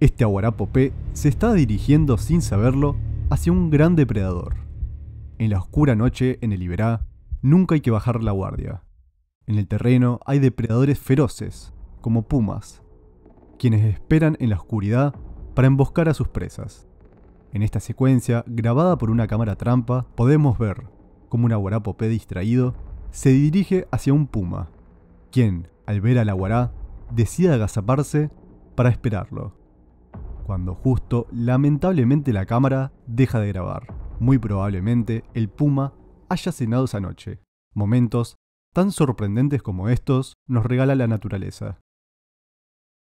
Este Aguarapopé se está dirigiendo sin saberlo hacia un gran depredador. En la oscura noche en el Iberá, nunca hay que bajar la guardia. En el terreno hay depredadores feroces, como pumas, quienes esperan en la oscuridad para emboscar a sus presas. En esta secuencia, grabada por una cámara trampa, podemos ver cómo un aguarapopé distraído se dirige hacia un puma, quien, al ver al aguará, decide agazaparse para esperarlo cuando justo, lamentablemente, la cámara deja de grabar. Muy probablemente el puma haya cenado esa noche. Momentos tan sorprendentes como estos nos regala la naturaleza.